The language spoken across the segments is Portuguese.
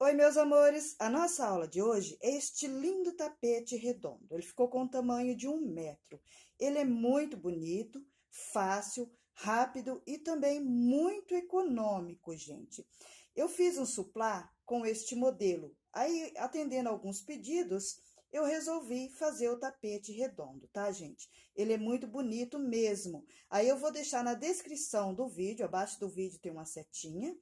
Oi, meus amores! A nossa aula de hoje é este lindo tapete redondo. Ele ficou com o tamanho de um metro. Ele é muito bonito, fácil, rápido e também muito econômico, gente. Eu fiz um suplá com este modelo. Aí, atendendo alguns pedidos, eu resolvi fazer o tapete redondo, tá, gente? Ele é muito bonito mesmo. Aí eu vou deixar na descrição do vídeo, abaixo do vídeo tem uma setinha.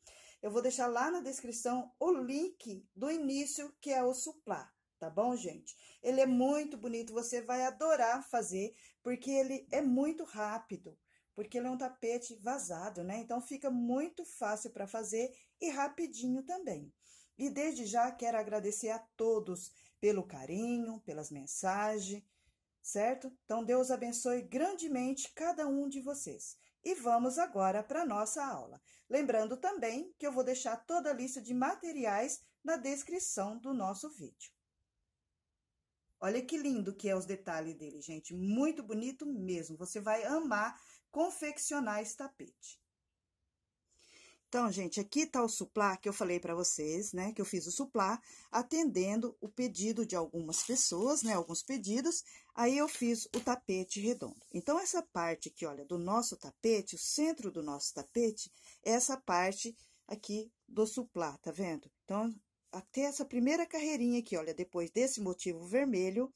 Eu vou deixar lá na descrição o link do início, que é o suplá, tá bom, gente? Ele é muito bonito, você vai adorar fazer, porque ele é muito rápido, porque ele é um tapete vazado, né? Então, fica muito fácil para fazer e rapidinho também. E desde já quero agradecer a todos pelo carinho, pelas mensagens, certo? Então, Deus abençoe grandemente cada um de vocês. E vamos agora para a nossa aula. Lembrando também que eu vou deixar toda a lista de materiais na descrição do nosso vídeo. Olha que lindo que é os detalhes dele, gente. Muito bonito mesmo. Você vai amar confeccionar esse tapete. Então, gente, aqui tá o suplá que eu falei para vocês, né? Que eu fiz o suplá atendendo o pedido de algumas pessoas, né? Alguns pedidos. Aí, eu fiz o tapete redondo. Então, essa parte aqui, olha, do nosso tapete, o centro do nosso tapete, essa parte aqui do suplá, tá vendo? Então, até essa primeira carreirinha aqui, olha, depois desse motivo vermelho,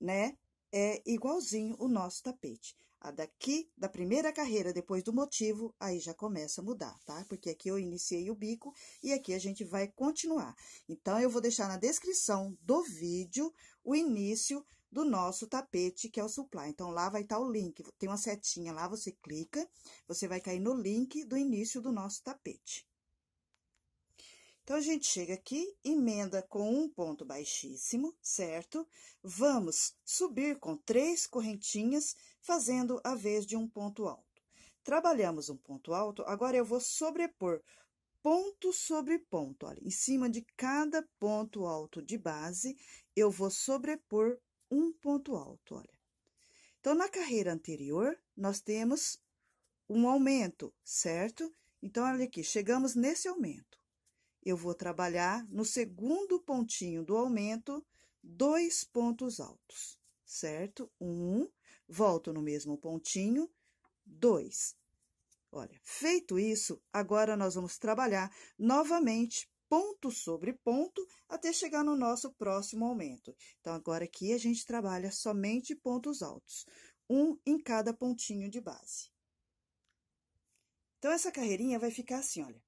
né, é igualzinho o nosso tapete. A daqui, da primeira carreira, depois do motivo, aí já começa a mudar, tá? Porque aqui eu iniciei o bico e aqui a gente vai continuar. Então, eu vou deixar na descrição do vídeo o início do nosso tapete, que é o supply. Então, lá vai estar tá o link, tem uma setinha lá, você clica, você vai cair no link do início do nosso tapete. Então, a gente chega aqui, emenda com um ponto baixíssimo, certo? Vamos subir com três correntinhas, fazendo a vez de um ponto alto. Trabalhamos um ponto alto, agora eu vou sobrepor ponto sobre ponto. Olha, em cima de cada ponto alto de base, eu vou sobrepor um ponto alto, olha. Então, na carreira anterior, nós temos um aumento, certo? Então, olha aqui, chegamos nesse aumento. Eu vou trabalhar no segundo pontinho do aumento, dois pontos altos, certo? Um, volto no mesmo pontinho, dois. Olha, feito isso, agora nós vamos trabalhar novamente ponto sobre ponto até chegar no nosso próximo aumento. Então, agora aqui a gente trabalha somente pontos altos, um em cada pontinho de base. Então, essa carreirinha vai ficar assim, olha,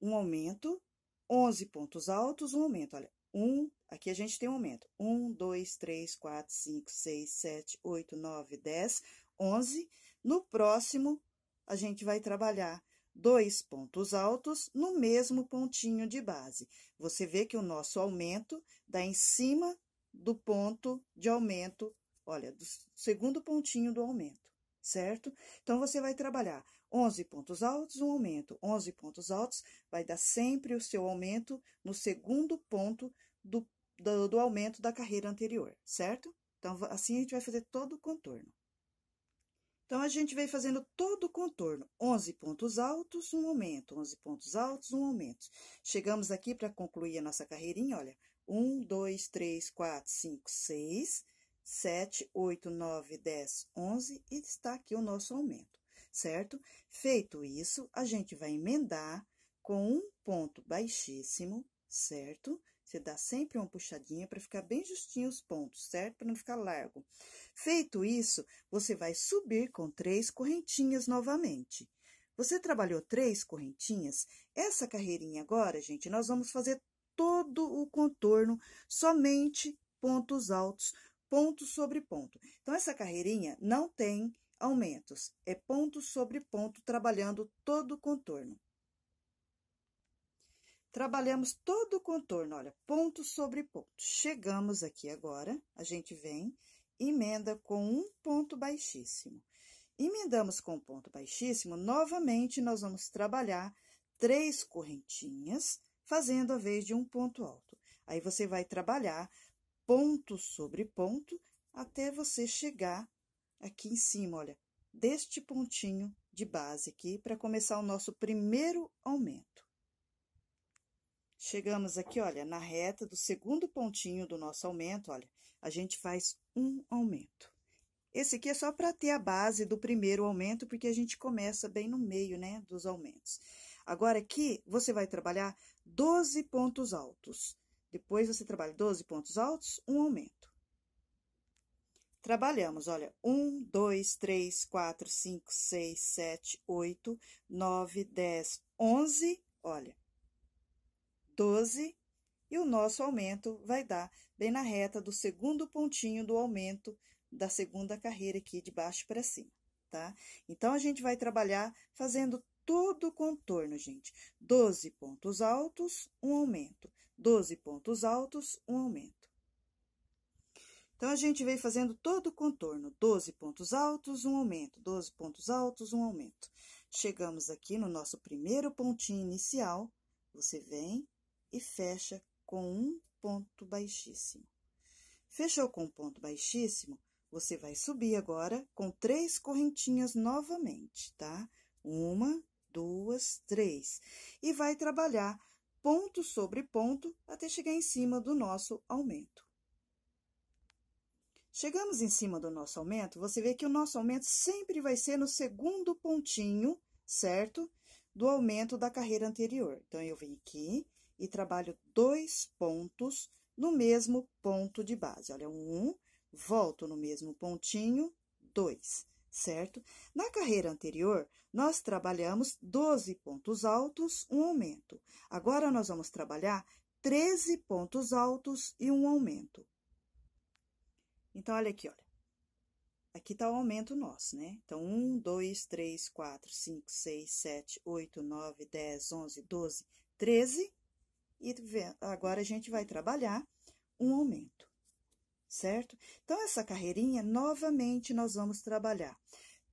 um aumento, 11 pontos altos, um aumento, olha, um, aqui a gente tem um aumento, um, dois, três, quatro, cinco, seis, sete, oito, nove, dez, onze. No próximo, a gente vai trabalhar dois pontos altos no mesmo pontinho de base. Você vê que o nosso aumento dá em cima do ponto de aumento, olha, do segundo pontinho do aumento, certo? Então, você vai trabalhar 11 pontos altos, um aumento, 11 pontos altos, vai dar sempre o seu aumento no segundo ponto do, do, do aumento da carreira anterior, certo? Então, assim a gente vai fazer todo o contorno. Então, a gente vem fazendo todo o contorno. 11 pontos altos, um aumento. 11 pontos altos, um aumento. Chegamos aqui para concluir a nossa carreirinha, olha. 1, 2, 3, 4, 5, 6, 7, 8, 9, 10, 11. E está aqui o nosso aumento, certo? Feito isso, a gente vai emendar com um ponto baixíssimo, certo? Você dá sempre uma puxadinha para ficar bem justinho os pontos, certo? Para não ficar largo. Feito isso, você vai subir com três correntinhas novamente. Você trabalhou três correntinhas? Essa carreirinha agora, gente, nós vamos fazer todo o contorno, somente pontos altos, ponto sobre ponto. Então, essa carreirinha não tem aumentos, é ponto sobre ponto, trabalhando todo o contorno. Trabalhamos todo o contorno, olha, ponto sobre ponto. Chegamos aqui agora, a gente vem, emenda com um ponto baixíssimo. Emendamos com um ponto baixíssimo, novamente nós vamos trabalhar três correntinhas, fazendo a vez de um ponto alto. Aí você vai trabalhar ponto sobre ponto até você chegar aqui em cima, olha, deste pontinho de base aqui para começar o nosso primeiro aumento. Chegamos aqui, olha, na reta do segundo pontinho do nosso aumento, olha, a gente faz um aumento. Esse aqui é só para ter a base do primeiro aumento, porque a gente começa bem no meio, né, dos aumentos. Agora, aqui, você vai trabalhar 12 pontos altos. Depois, você trabalha 12 pontos altos, um aumento. Trabalhamos, olha, 1, 2, 3, 4, 5, 6, 7, 8, 9, 10, 11, olha, 12 e o nosso aumento vai dar bem na reta do segundo pontinho do aumento da segunda carreira aqui de baixo para cima, tá? Então, a gente vai trabalhar fazendo todo o contorno, gente. 12 pontos altos, um aumento. 12 pontos altos, um aumento. Então, a gente vem fazendo todo o contorno. 12 pontos altos, um aumento. 12 pontos altos, um aumento. Chegamos aqui no nosso primeiro pontinho inicial. Você vem, e fecha com um ponto baixíssimo. Fechou com um ponto baixíssimo, você vai subir agora com três correntinhas novamente, tá? Uma, duas, três. E vai trabalhar ponto sobre ponto até chegar em cima do nosso aumento. Chegamos em cima do nosso aumento, você vê que o nosso aumento sempre vai ser no segundo pontinho, certo? Do aumento da carreira anterior. Então, eu venho aqui, e trabalho dois pontos no mesmo ponto de base. Olha, um, volto no mesmo pontinho, dois, certo? Na carreira anterior, nós trabalhamos 12 pontos altos, um aumento. Agora, nós vamos trabalhar 13 pontos altos e um aumento. Então, olha aqui, olha. Aqui tá o aumento nosso, né? Então, 1, 2, 3, 4, 5, 6, 7, 8, 9, 10, 11, 12, 13 e agora a gente vai trabalhar um aumento, certo? Então, essa carreirinha, novamente, nós vamos trabalhar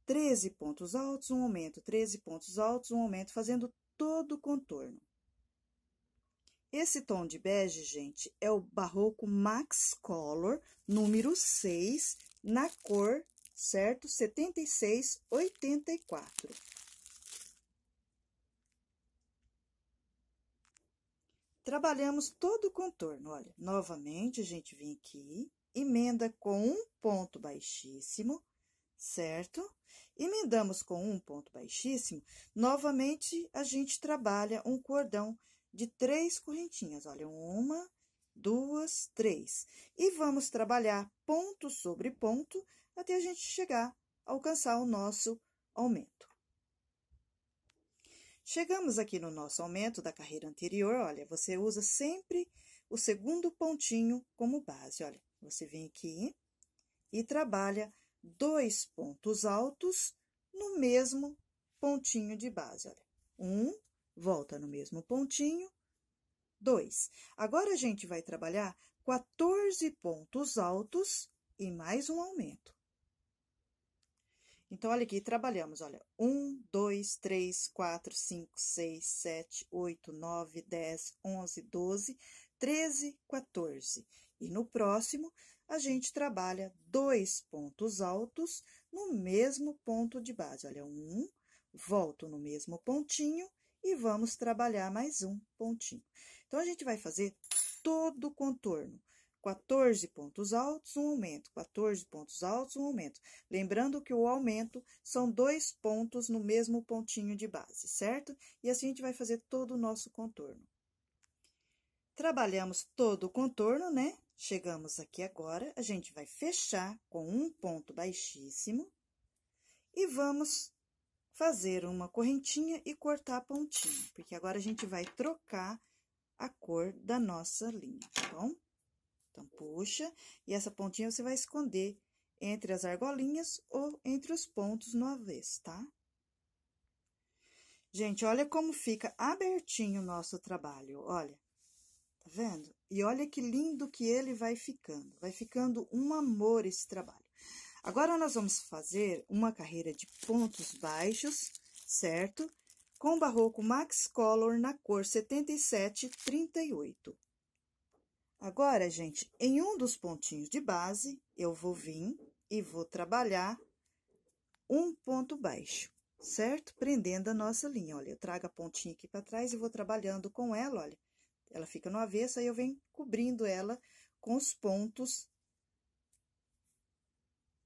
13 pontos altos, um aumento, 13 pontos altos, um aumento, fazendo todo o contorno. Esse tom de bege, gente, é o Barroco Max Color, número 6, na cor, certo? 7684. Trabalhamos todo o contorno, olha. Novamente, a gente vem aqui, emenda com um ponto baixíssimo, certo? Emendamos com um ponto baixíssimo. Novamente, a gente trabalha um cordão de três correntinhas, olha. Uma, duas, três. E vamos trabalhar ponto sobre ponto até a gente chegar, alcançar o nosso aumento. Chegamos aqui no nosso aumento da carreira anterior, olha, você usa sempre o segundo pontinho como base, olha. Você vem aqui e trabalha dois pontos altos no mesmo pontinho de base, olha. Um, volta no mesmo pontinho, dois. Agora, a gente vai trabalhar 14 pontos altos e mais um aumento. Então, olha aqui, trabalhamos, olha, 1, 2, 3, 4, 5, 6, 7, 8, 9, 10, 11, 12, 13, 14. E no próximo, a gente trabalha dois pontos altos no mesmo ponto de base. Olha, 1, volto no mesmo pontinho e vamos trabalhar mais um pontinho. Então, a gente vai fazer todo o contorno. 14 pontos altos, um aumento. 14 pontos altos, um aumento. Lembrando que o aumento são dois pontos no mesmo pontinho de base, certo? E assim a gente vai fazer todo o nosso contorno. Trabalhamos todo o contorno, né? Chegamos aqui agora, a gente vai fechar com um ponto baixíssimo e vamos fazer uma correntinha e cortar a pontinha, porque agora a gente vai trocar a cor da nossa linha, tá bom? Então, puxa, e essa pontinha você vai esconder entre as argolinhas ou entre os pontos no avesso, tá? Gente, olha como fica abertinho o nosso trabalho, olha. Tá vendo? E olha que lindo que ele vai ficando. Vai ficando um amor esse trabalho. Agora, nós vamos fazer uma carreira de pontos baixos, certo? Com barroco Max Color na cor 7738. Agora, gente, em um dos pontinhos de base, eu vou vir e vou trabalhar um ponto baixo, certo? Prendendo a nossa linha, olha, eu trago a pontinha aqui para trás e vou trabalhando com ela, olha. Ela fica no avesso, aí eu venho cobrindo ela com os pontos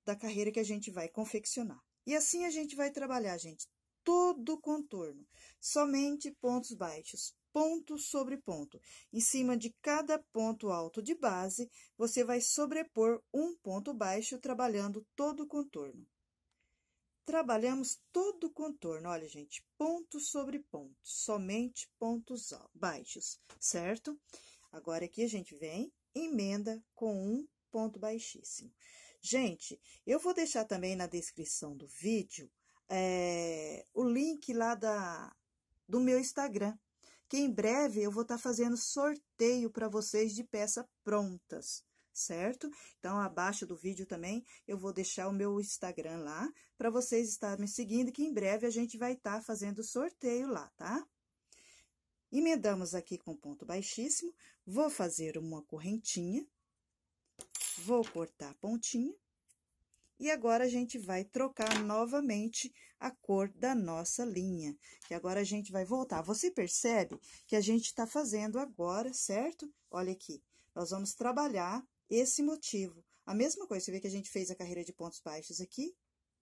da carreira que a gente vai confeccionar. E assim a gente vai trabalhar, gente, todo o contorno, somente pontos baixos ponto sobre ponto. Em cima de cada ponto alto de base, você vai sobrepor um ponto baixo, trabalhando todo o contorno. Trabalhamos todo o contorno, olha, gente, ponto sobre ponto, somente pontos baixos, certo? Agora aqui a gente vem, emenda com um ponto baixíssimo. Gente, eu vou deixar também na descrição do vídeo é, o link lá da, do meu Instagram, que em breve eu vou estar tá fazendo sorteio para vocês de peças prontas, certo? Então, abaixo do vídeo também eu vou deixar o meu Instagram lá para vocês estarem me seguindo, que em breve a gente vai estar tá fazendo sorteio lá, tá? Emendamos aqui com ponto baixíssimo, vou fazer uma correntinha, vou cortar a pontinha e agora a gente vai trocar novamente a cor da nossa linha. E agora a gente vai voltar. Você percebe que a gente está fazendo agora, certo? Olha aqui, nós vamos trabalhar esse motivo. A mesma coisa, você vê que a gente fez a carreira de pontos baixos aqui,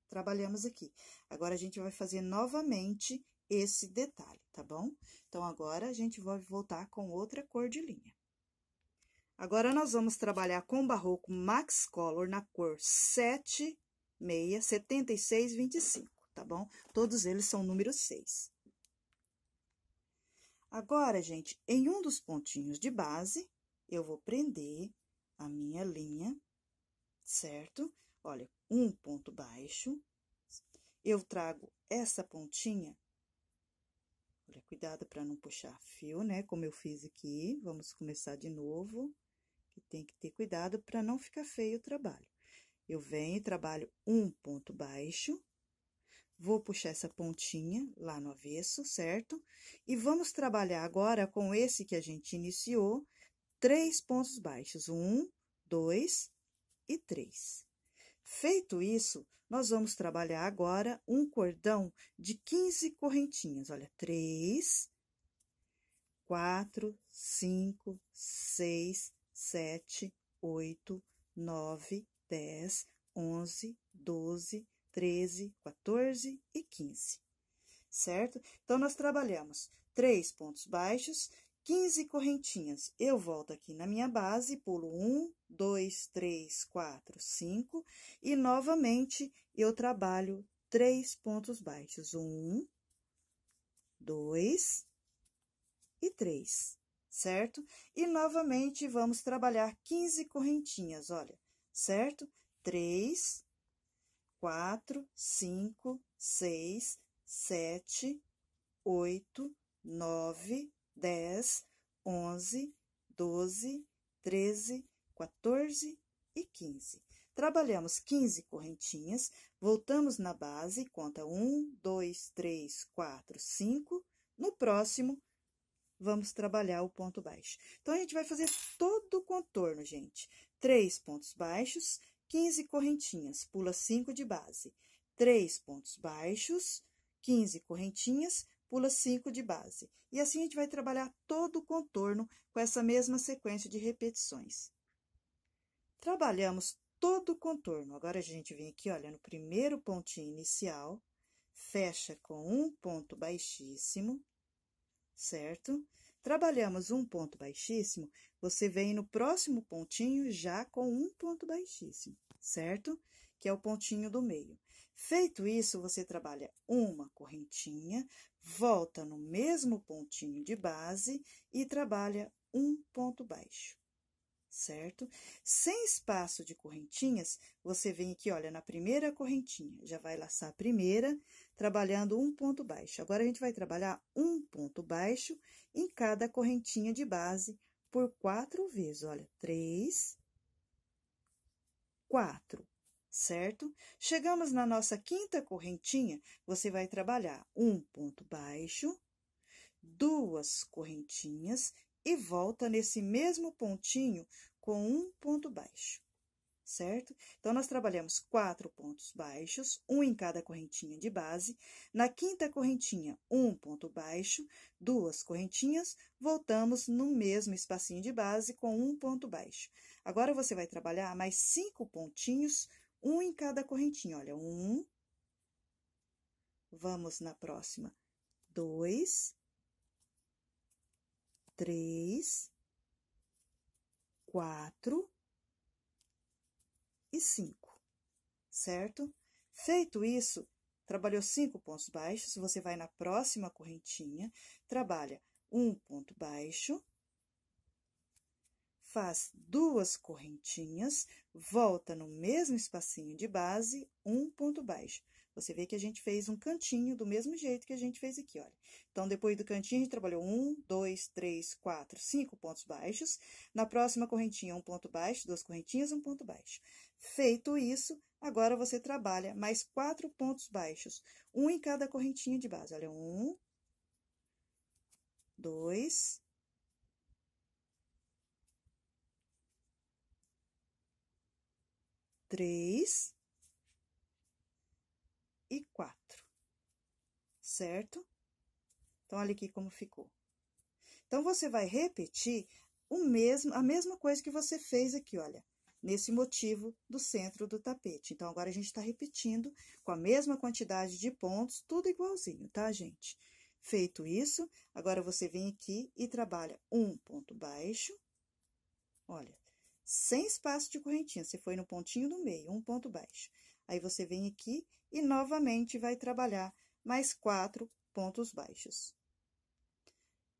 trabalhamos aqui. Agora, a gente vai fazer novamente esse detalhe, tá bom? Então, agora, a gente vai voltar com outra cor de linha. Agora, nós vamos trabalhar com barroco Max Color na cor 7, 6, 76, 25, tá bom? Todos eles são número 6. Agora, gente, em um dos pontinhos de base, eu vou prender a minha linha, certo? Olha, um ponto baixo, eu trago essa pontinha, olha, cuidado para não puxar fio, né? Como eu fiz aqui, vamos começar de novo que tem que ter cuidado para não ficar feio o trabalho. Eu venho e trabalho um ponto baixo, vou puxar essa pontinha lá no avesso, certo? E vamos trabalhar agora com esse que a gente iniciou, três pontos baixos, um, dois e três. Feito isso, nós vamos trabalhar agora um cordão de 15 correntinhas, olha, três, quatro, cinco, seis, sete, oito, nove, dez, onze, doze, treze, 14 e quinze, certo? Então, nós trabalhamos três pontos baixos, 15 correntinhas. Eu volto aqui na minha base, pulo um, dois, três, quatro, cinco e novamente eu trabalho três pontos baixos: um, dois e três certo? E novamente vamos trabalhar 15 correntinhas, olha, certo? 3, 4, 5, 6, 7, 8, 9, 10, 11, 12, 13, 14 e 15. Trabalhamos 15 correntinhas, voltamos na base, conta 1, 2, 3, 4, 5. No próximo, vamos trabalhar o ponto baixo. Então, a gente vai fazer todo o contorno, gente. Três pontos baixos, 15 correntinhas, pula 5 de base. Três pontos baixos, 15 correntinhas, pula 5 de base. E assim, a gente vai trabalhar todo o contorno com essa mesma sequência de repetições. Trabalhamos todo o contorno. Agora, a gente vem aqui, olha, no primeiro pontinho inicial, fecha com um ponto baixíssimo, certo? Trabalhamos um ponto baixíssimo, você vem no próximo pontinho já com um ponto baixíssimo, certo? Que é o pontinho do meio. Feito isso, você trabalha uma correntinha, volta no mesmo pontinho de base e trabalha um ponto baixo, certo? Sem espaço de correntinhas, você vem aqui, olha, na primeira correntinha, já vai laçar a primeira, trabalhando um ponto baixo. Agora, a gente vai trabalhar um ponto baixo em cada correntinha de base por quatro vezes. Olha, três, quatro, certo? Chegamos na nossa quinta correntinha, você vai trabalhar um ponto baixo, duas correntinhas e volta nesse mesmo pontinho com um ponto baixo certo? Então, nós trabalhamos quatro pontos baixos, um em cada correntinha de base. Na quinta correntinha, um ponto baixo, duas correntinhas, voltamos no mesmo espacinho de base com um ponto baixo. Agora, você vai trabalhar mais cinco pontinhos, um em cada correntinha. Olha, um, vamos na próxima, dois, três, quatro, e 5, certo? Feito isso, trabalhou cinco pontos baixos, você vai na próxima correntinha, trabalha um ponto baixo, faz duas correntinhas, volta no mesmo espacinho de base, um ponto baixo. Você vê que a gente fez um cantinho do mesmo jeito que a gente fez aqui, olha. Então, depois do cantinho, a gente trabalhou um, dois, três, quatro, cinco pontos baixos. Na próxima correntinha, um ponto baixo, duas correntinhas, um ponto baixo. Feito isso, agora você trabalha mais quatro pontos baixos, um em cada correntinha de base. Olha, um, dois, três e quatro, certo? Então, olha aqui como ficou. Então, você vai repetir o mesmo, a mesma coisa que você fez aqui, olha nesse motivo do centro do tapete. Então, agora a gente está repetindo com a mesma quantidade de pontos, tudo igualzinho, tá, gente? Feito isso, agora você vem aqui e trabalha um ponto baixo, olha, sem espaço de correntinha, você foi no pontinho do meio, um ponto baixo. Aí, você vem aqui e novamente vai trabalhar mais quatro pontos baixos.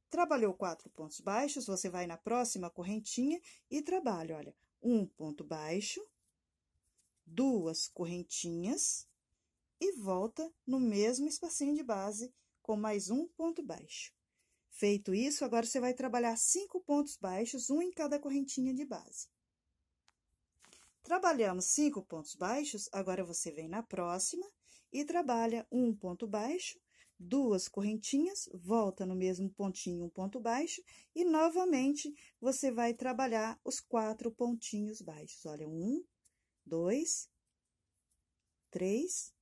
Trabalhou quatro pontos baixos, você vai na próxima correntinha e trabalha, olha, um ponto baixo, duas correntinhas e volta no mesmo espacinho de base com mais um ponto baixo. Feito isso, agora você vai trabalhar cinco pontos baixos, um em cada correntinha de base. Trabalhamos cinco pontos baixos, agora você vem na próxima e trabalha um ponto baixo, duas correntinhas, volta no mesmo pontinho, um ponto baixo, e novamente você vai trabalhar os quatro pontinhos baixos. Olha, um, dois, três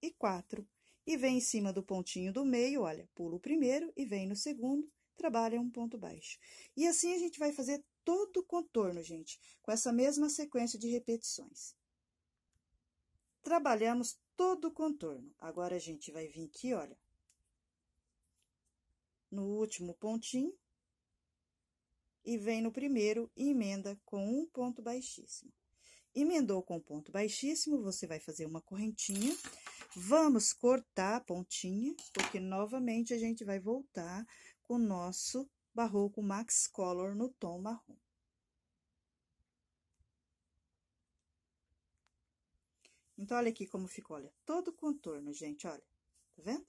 e quatro. E vem em cima do pontinho do meio, olha, pula o primeiro e vem no segundo, trabalha um ponto baixo. E assim a gente vai fazer todo o contorno, gente, com essa mesma sequência de repetições. Trabalhamos todo o contorno. Agora, a gente vai vir aqui, olha, no último pontinho, e vem no primeiro e emenda com um ponto baixíssimo. Emendou com um ponto baixíssimo, você vai fazer uma correntinha. Vamos cortar a pontinha, porque novamente a gente vai voltar com o nosso barroco Max Color no tom marrom. Então, olha aqui como ficou, olha, todo o contorno, gente, olha, tá vendo?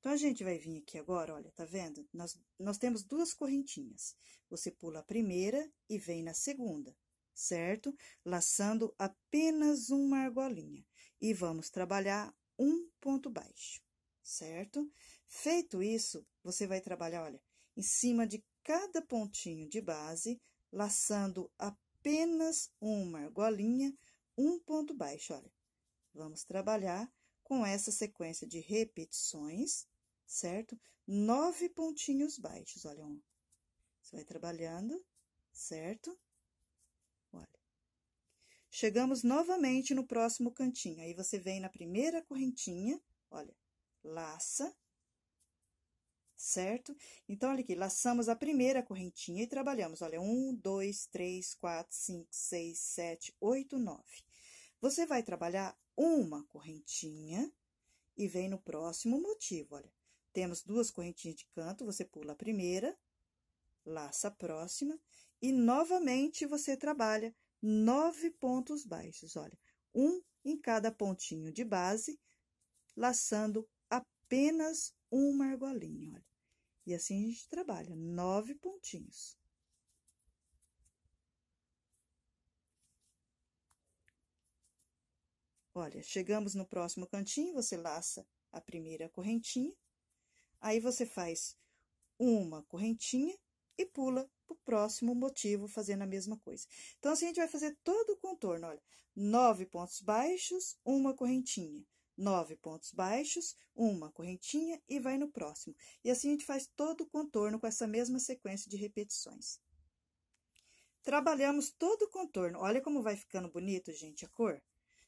Então, a gente vai vir aqui agora, olha, tá vendo? Nós, nós temos duas correntinhas. Você pula a primeira e vem na segunda, certo? Laçando apenas uma argolinha. E vamos trabalhar um ponto baixo, certo? Feito isso, você vai trabalhar, olha, em cima de cada pontinho de base, laçando apenas apenas uma argolinha, um ponto baixo, olha. Vamos trabalhar com essa sequência de repetições, certo? Nove pontinhos baixos, olha um. Você vai trabalhando, certo? Olha. Chegamos novamente no próximo cantinho. Aí, você vem na primeira correntinha, olha, laça, certo? Então, olha aqui, laçamos a primeira correntinha e trabalhamos, olha, um, dois, três, quatro, cinco, seis, sete, oito, nove. Você vai trabalhar uma correntinha e vem no próximo motivo, olha. Temos duas correntinhas de canto, você pula a primeira, laça a próxima e novamente você trabalha nove pontos baixos, olha, um em cada pontinho de base, laçando apenas uma argolinha, olha. E assim a gente trabalha, nove pontinhos. Olha, chegamos no próximo cantinho, você laça a primeira correntinha, aí você faz uma correntinha e pula para o próximo motivo fazendo a mesma coisa. Então, assim, a gente vai fazer todo o contorno, olha, nove pontos baixos, uma correntinha nove pontos baixos, uma correntinha e vai no próximo. E assim a gente faz todo o contorno com essa mesma sequência de repetições. Trabalhamos todo o contorno. Olha como vai ficando bonito, gente, a cor.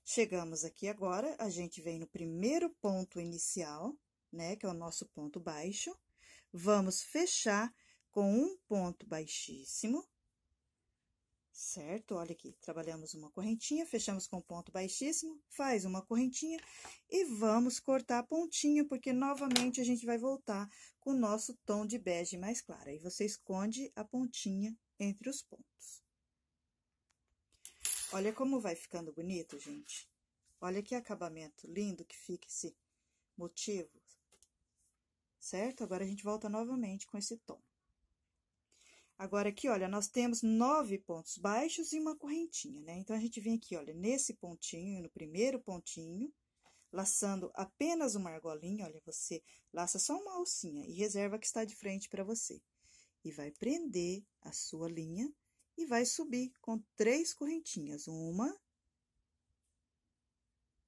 Chegamos aqui agora, a gente vem no primeiro ponto inicial, né, que é o nosso ponto baixo. Vamos fechar com um ponto baixíssimo, certo? Olha aqui, trabalhamos uma correntinha, fechamos com ponto baixíssimo, faz uma correntinha e vamos cortar a pontinha, porque novamente a gente vai voltar com o nosso tom de bege mais claro. Aí você esconde a pontinha entre os pontos. Olha como vai ficando bonito, gente. Olha que acabamento lindo que fica esse motivo, certo? Agora a gente volta novamente com esse tom. Agora aqui, olha, nós temos nove pontos baixos e uma correntinha, né? Então, a gente vem aqui, olha, nesse pontinho, no primeiro pontinho, laçando apenas uma argolinha, olha, você laça só uma alcinha e reserva a que está de frente para você. E vai prender a sua linha e vai subir com três correntinhas, uma,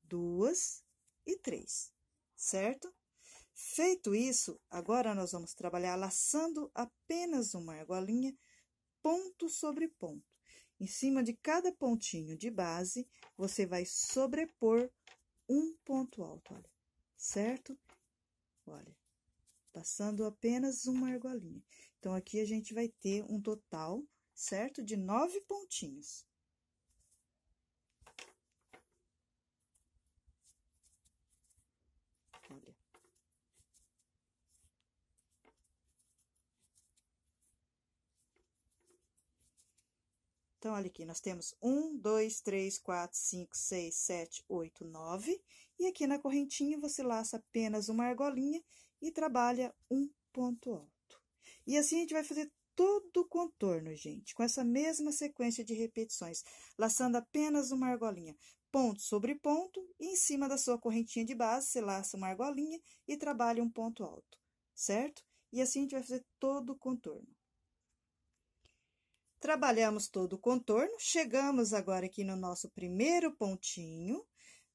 duas e três, certo? Feito isso, agora nós vamos trabalhar laçando apenas uma argolinha, ponto sobre ponto. Em cima de cada pontinho de base, você vai sobrepor um ponto alto, olha, certo? Olha, passando apenas uma argolinha. Então, aqui a gente vai ter um total, certo, de nove pontinhos. Então, olha aqui, nós temos 1, 2, 3, 4, 5, 6, 7, 8, 9. E aqui na correntinha, você laça apenas uma argolinha e trabalha um ponto alto. E assim, a gente vai fazer todo o contorno, gente, com essa mesma sequência de repetições, laçando apenas uma argolinha. Ponto sobre ponto, e em cima da sua correntinha de base, você laça uma argolinha e trabalha um ponto alto, certo? E assim, a gente vai fazer todo o contorno. Trabalhamos todo o contorno, chegamos agora aqui no nosso primeiro pontinho,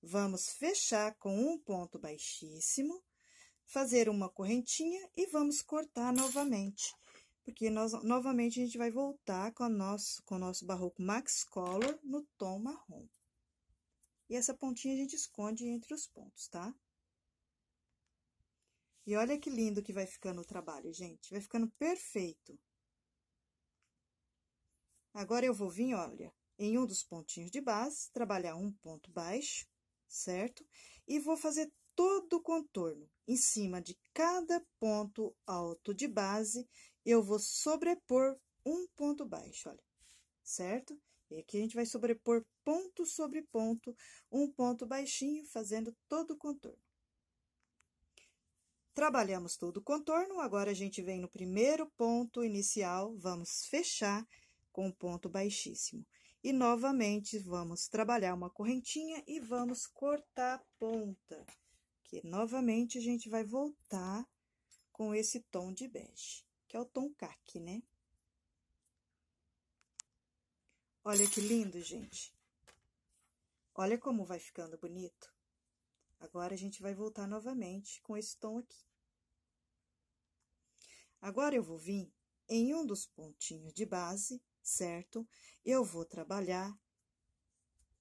vamos fechar com um ponto baixíssimo, fazer uma correntinha e vamos cortar novamente, porque nós, novamente, a gente vai voltar com, a nosso, com o nosso barroco Max Color no tom marrom. E essa pontinha a gente esconde entre os pontos, tá? E olha que lindo que vai ficando o trabalho, gente. Vai ficando perfeito. Agora eu vou vir, olha, em um dos pontinhos de base, trabalhar um ponto baixo, certo? E vou fazer todo o contorno. Em cima de cada ponto alto de base, eu vou sobrepor um ponto baixo, olha, certo? E aqui a gente vai sobrepor ponto sobre ponto, um ponto baixinho, fazendo todo o contorno. Trabalhamos todo o contorno, agora a gente vem no primeiro ponto inicial, vamos fechar com ponto baixíssimo. E novamente vamos trabalhar uma correntinha e vamos cortar a ponta, que novamente a gente vai voltar com esse tom de bege, que é o tom caque, né? Olha que lindo, gente. Olha como vai ficando bonito. Agora, a gente vai voltar novamente com esse tom aqui. Agora, eu vou vir em um dos pontinhos de base certo? Eu vou trabalhar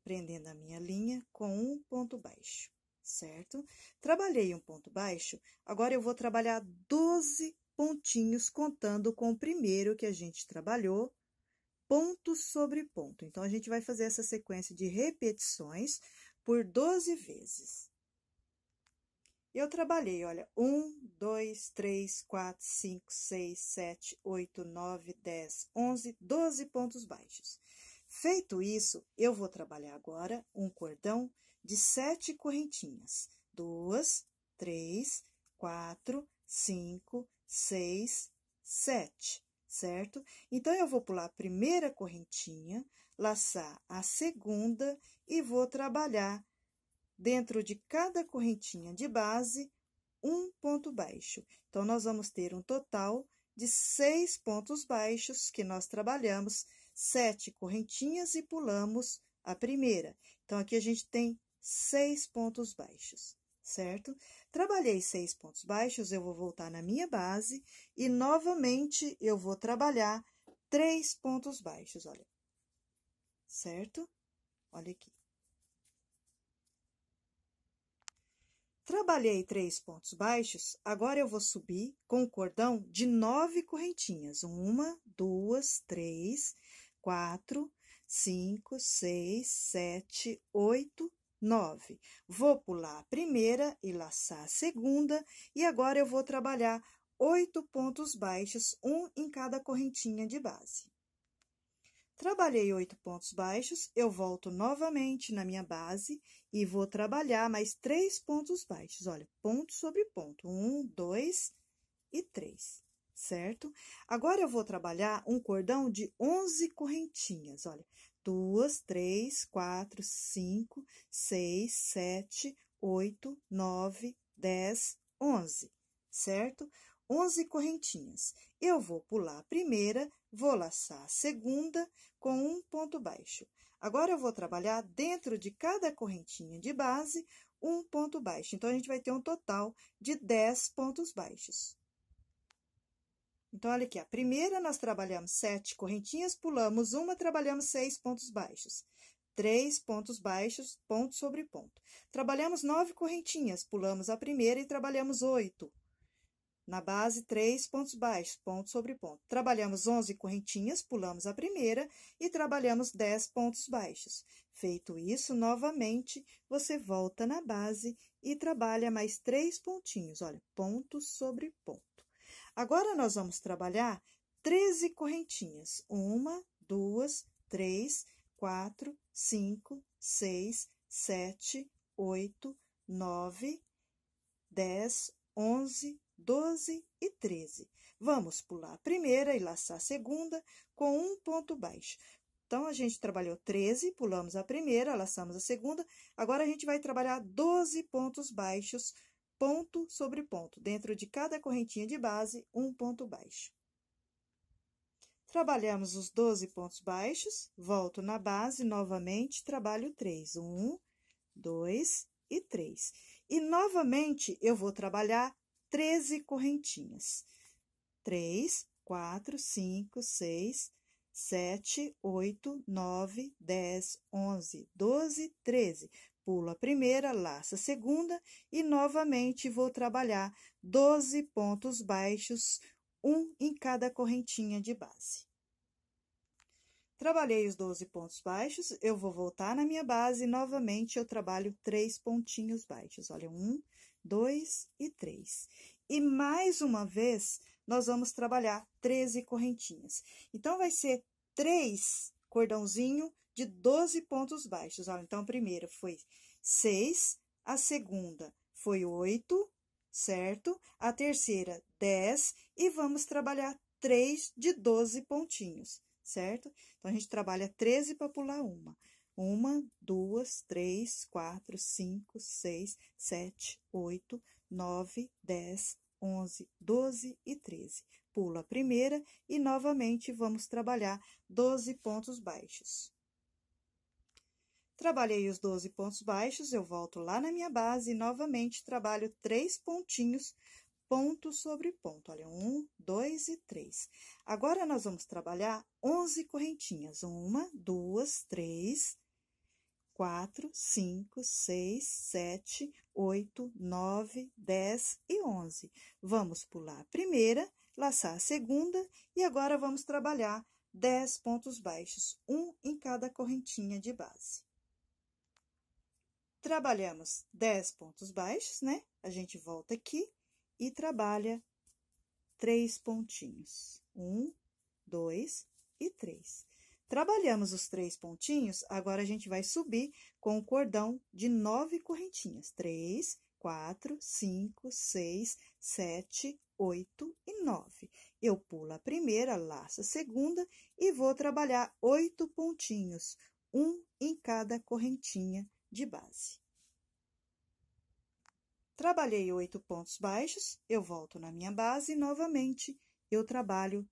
prendendo a minha linha com um ponto baixo, certo? Trabalhei um ponto baixo, agora eu vou trabalhar 12 pontinhos contando com o primeiro que a gente trabalhou, ponto sobre ponto. Então, a gente vai fazer essa sequência de repetições por 12 vezes. Eu trabalhei, olha, 1, 2, 3, 4, 5, 6, 7, 8, 9, 10, 11, 12 pontos baixos. Feito isso, eu vou trabalhar agora um cordão de sete correntinhas. 2, 3, 4, 5, 6, 7, certo? Então, eu vou pular a primeira correntinha, laçar a segunda e vou trabalhar dentro de cada correntinha de base, um ponto baixo. Então, nós vamos ter um total de seis pontos baixos que nós trabalhamos, sete correntinhas e pulamos a primeira. Então, aqui a gente tem seis pontos baixos, certo? Trabalhei seis pontos baixos, eu vou voltar na minha base e, novamente, eu vou trabalhar três pontos baixos, olha. Certo? Olha aqui. Trabalhei três pontos baixos, agora eu vou subir com o cordão de nove correntinhas. Uma, duas, três, quatro, cinco, seis, sete, oito, nove. Vou pular a primeira e laçar a segunda, e agora eu vou trabalhar oito pontos baixos, um em cada correntinha de base. Trabalhei oito pontos baixos, eu volto novamente na minha base e vou trabalhar mais três pontos baixos. Olha, ponto sobre ponto. Um, dois e três, certo? Agora, eu vou trabalhar um cordão de onze correntinhas. Olha, duas, três, quatro, cinco, seis, sete, oito, nove, dez, onze, certo? Onze correntinhas. Eu vou pular a primeira, Vou laçar a segunda com um ponto baixo. Agora, eu vou trabalhar dentro de cada correntinha de base um ponto baixo. Então, a gente vai ter um total de 10 pontos baixos. Então, olha aqui, a primeira nós trabalhamos sete correntinhas, pulamos uma, trabalhamos seis pontos baixos. Três pontos baixos, ponto sobre ponto. Trabalhamos nove correntinhas, pulamos a primeira e trabalhamos oito. Na base, três pontos baixos, ponto sobre ponto. Trabalhamos 11 correntinhas, pulamos a primeira e trabalhamos 10 pontos baixos. Feito isso, novamente, você volta na base e trabalha mais três pontinhos, olha, ponto sobre ponto. Agora, nós vamos trabalhar 13 correntinhas. Uma, duas, três, quatro, cinco, seis, sete, oito, nove, dez, onze, 12 e 13. Vamos pular a primeira e laçar a segunda com um ponto baixo. Então, a gente trabalhou 13, pulamos a primeira, laçamos a segunda. Agora, a gente vai trabalhar 12 pontos baixos, ponto sobre ponto. Dentro de cada correntinha de base, um ponto baixo. Trabalhamos os 12 pontos baixos, volto na base novamente, trabalho 3. 1, 2 e 3. E, novamente, eu vou trabalhar 13 correntinhas. 3, 4, 5, 6, 7, 8, 9, 10, 11, 12, 13. Pulo a primeira, laço a segunda e novamente vou trabalhar 12 pontos baixos, um em cada correntinha de base. Trabalhei os 12 pontos baixos, eu vou voltar na minha base e novamente eu trabalho três pontinhos baixos. Olha, um, 2 e 3. E mais uma vez, nós vamos trabalhar 13 correntinhas. Então, vai ser 3 cordãozinho de 12 pontos baixos. Olha, então, a primeira foi 6, a segunda foi 8, certo? A terceira, 10, e vamos trabalhar 3 de 12 pontinhos, certo? Então, a gente trabalha 13 para pular uma. Uma, duas, três, quatro, cinco, seis, sete, oito, nove, dez, onze, doze e treze. Pula a primeira e novamente vamos trabalhar doze pontos baixos. Trabalhei os 12 pontos baixos, eu volto lá na minha base e novamente trabalho três pontinhos, ponto sobre ponto. Olha, um, dois e três. Agora, nós vamos trabalhar 11 correntinhas. Uma, duas, três, 4, 5, 6, 7, 8, 9, 10 e 11. Vamos pular a primeira, laçar a segunda e agora vamos trabalhar 10 pontos baixos, um em cada correntinha de base. Trabalhamos 10 pontos baixos, né? A gente volta aqui e trabalha três pontinhos. Um, dois e três. Trabalhamos os três pontinhos, agora a gente vai subir com o cordão de nove correntinhas. Três, quatro, cinco, seis, sete, oito e nove. Eu pulo a primeira, laço a segunda e vou trabalhar oito pontinhos, um em cada correntinha de base. Trabalhei oito pontos baixos, eu volto na minha base e novamente eu trabalho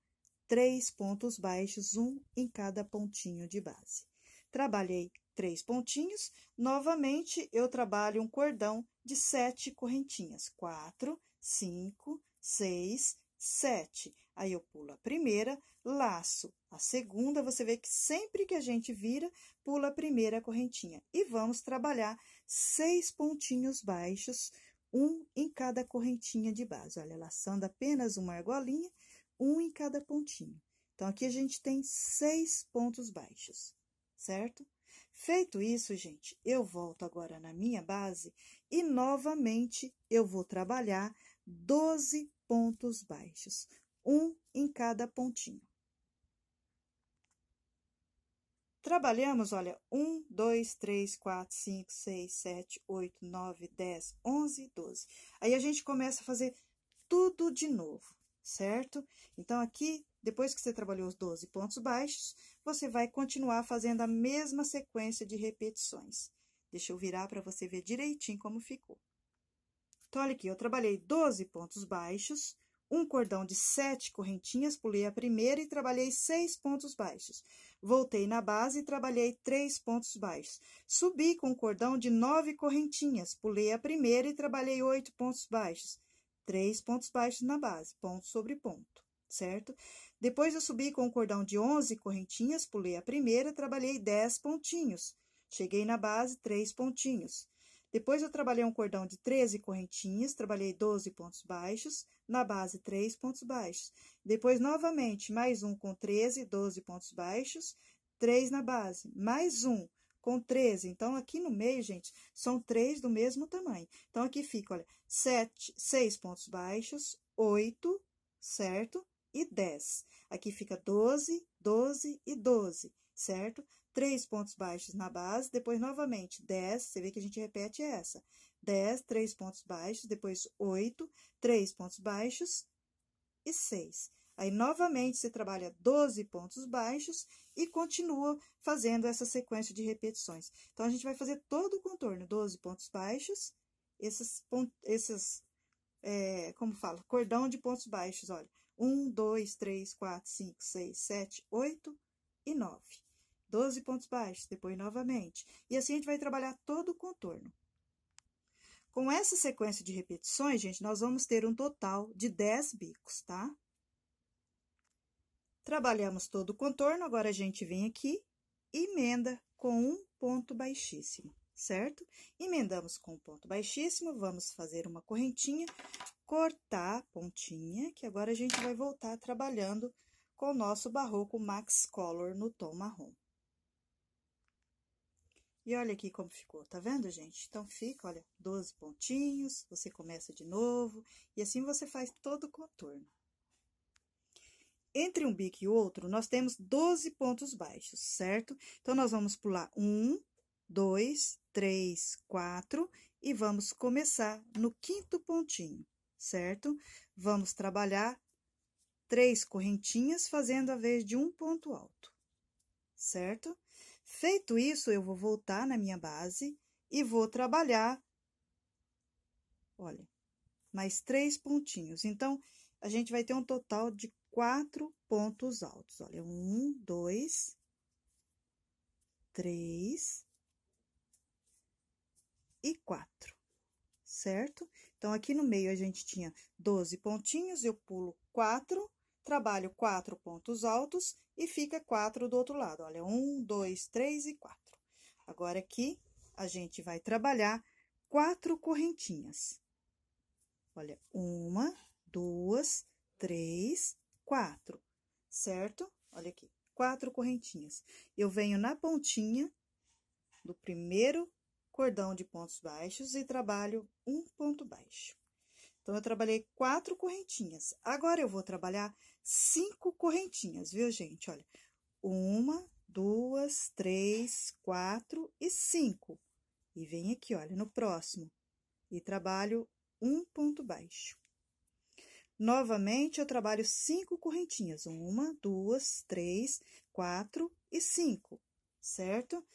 três pontos baixos, um em cada pontinho de base. Trabalhei três pontinhos, novamente eu trabalho um cordão de sete correntinhas, quatro, cinco, seis, sete. Aí eu pulo a primeira, laço a segunda, você vê que sempre que a gente vira, pula a primeira correntinha. E vamos trabalhar seis pontinhos baixos, um em cada correntinha de base. Olha, laçando apenas uma argolinha, um em cada pontinho. Então, aqui a gente tem seis pontos baixos, certo? Feito isso, gente, eu volto agora na minha base e novamente eu vou trabalhar 12 pontos baixos, um em cada pontinho. Trabalhamos, olha, 1, 2, 3, 4, 5, 6, 7, 8, 9, 10, 11, 12. Aí a gente começa a fazer tudo de novo, certo? Então, aqui, depois que você trabalhou os 12 pontos baixos, você vai continuar fazendo a mesma sequência de repetições. Deixa eu virar para você ver direitinho como ficou. Então, olha aqui, eu trabalhei 12 pontos baixos, um cordão de sete correntinhas, pulei a primeira e trabalhei seis pontos baixos. Voltei na base e trabalhei três pontos baixos. Subi com o cordão de nove correntinhas, pulei a primeira e trabalhei oito pontos baixos três pontos baixos na base, ponto sobre ponto, certo? Depois eu subi com o um cordão de 11 correntinhas, pulei a primeira, trabalhei 10 pontinhos. Cheguei na base, três pontinhos. Depois eu trabalhei um cordão de 13 correntinhas, trabalhei 12 pontos baixos, na base três pontos baixos. Depois, novamente, mais um com 13, 12 pontos baixos, três na base, mais um, com 13. Então, aqui no meio, gente, são três do mesmo tamanho. Então, aqui fica, olha, 7, 6 pontos baixos, 8, certo? E 10. Aqui fica 12, 12 e 12, certo? Três pontos baixos na base, depois novamente 10, você vê que a gente repete essa. 10, três pontos baixos, depois 8, três pontos baixos e 6. Aí novamente você trabalha 12 pontos baixos e continua fazendo essa sequência de repetições. Então a gente vai fazer todo o contorno, 12 pontos baixos, esses, esses é, como fala, cordão de pontos baixos, olha. 1, 2, 3, 4, 5, 6, 7, 8 e 9. 12 pontos baixos, depois novamente. E assim a gente vai trabalhar todo o contorno. Com essa sequência de repetições, gente, nós vamos ter um total de 10 bicos, tá? Trabalhamos todo o contorno, agora a gente vem aqui emenda com um ponto baixíssimo, certo? Emendamos com um ponto baixíssimo, vamos fazer uma correntinha, cortar a pontinha, que agora a gente vai voltar trabalhando com o nosso barroco Max Color no tom marrom. E olha aqui como ficou, tá vendo, gente? Então, fica, olha, 12 pontinhos, você começa de novo, e assim você faz todo o contorno. Entre um bico e outro, nós temos 12 pontos baixos, certo? Então, nós vamos pular um, dois, três, quatro e vamos começar no quinto pontinho, certo? Vamos trabalhar três correntinhas fazendo a vez de um ponto alto, certo? Feito isso, eu vou voltar na minha base e vou trabalhar, olha, mais três pontinhos. Então, a gente vai ter um total de quatro pontos altos. Olha, um, dois, três e quatro, certo? Então, aqui no meio a gente tinha 12 pontinhos, eu pulo quatro, trabalho quatro pontos altos e fica quatro do outro lado. Olha, um, dois, três e quatro. Agora, aqui, a gente vai trabalhar quatro correntinhas. Olha, uma, duas, três, quatro, certo? Olha aqui, quatro correntinhas. Eu venho na pontinha do primeiro cordão de pontos baixos e trabalho um ponto baixo. Então, eu trabalhei quatro correntinhas. Agora, eu vou trabalhar cinco correntinhas, viu, gente? Olha, uma, duas, três, quatro e cinco. E vem aqui, olha, no próximo. E trabalho um ponto baixo. Novamente, eu trabalho cinco correntinhas. Uma, duas, três, quatro e cinco, certo?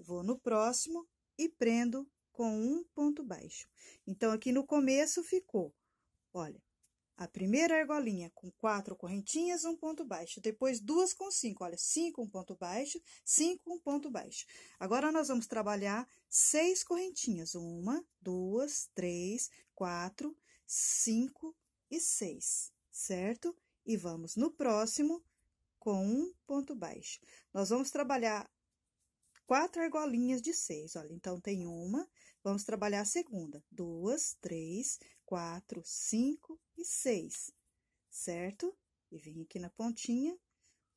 Vou no próximo e prendo com um ponto baixo. Então, aqui no começo ficou, olha, a primeira argolinha com quatro correntinhas, um ponto baixo. Depois, duas com cinco, olha, cinco, um ponto baixo, cinco, um ponto baixo. Agora, nós vamos trabalhar seis correntinhas. Uma, duas, três, quatro, cinco, e 6, certo? E vamos no próximo com um ponto baixo. Nós vamos trabalhar quatro argolinhas de seis, olha, então tem uma, vamos trabalhar a segunda, duas, três, quatro, cinco e seis, certo? E vim aqui na pontinha,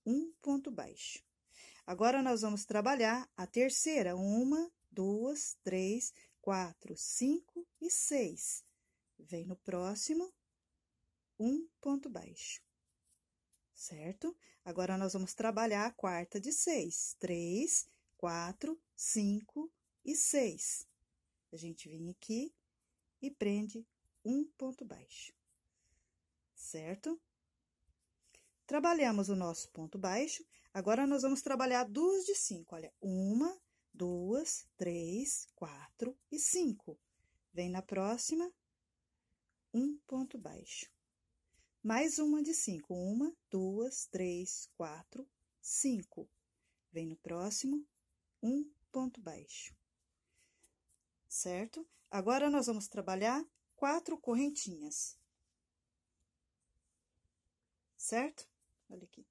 um ponto baixo. Agora, nós vamos trabalhar a terceira, uma, duas, três, quatro, cinco e seis. Vem no próximo, um ponto baixo, certo? Agora, nós vamos trabalhar a quarta de seis, três, quatro, cinco e seis. A gente vem aqui e prende um ponto baixo, certo? Trabalhamos o nosso ponto baixo, agora nós vamos trabalhar duas de cinco, olha, uma, duas, três, quatro e cinco. Vem na próxima, um ponto baixo. Mais uma de cinco. Uma, duas, três, quatro, cinco. Vem no próximo, um ponto baixo. Certo? Agora, nós vamos trabalhar quatro correntinhas. Certo? Olha aqui.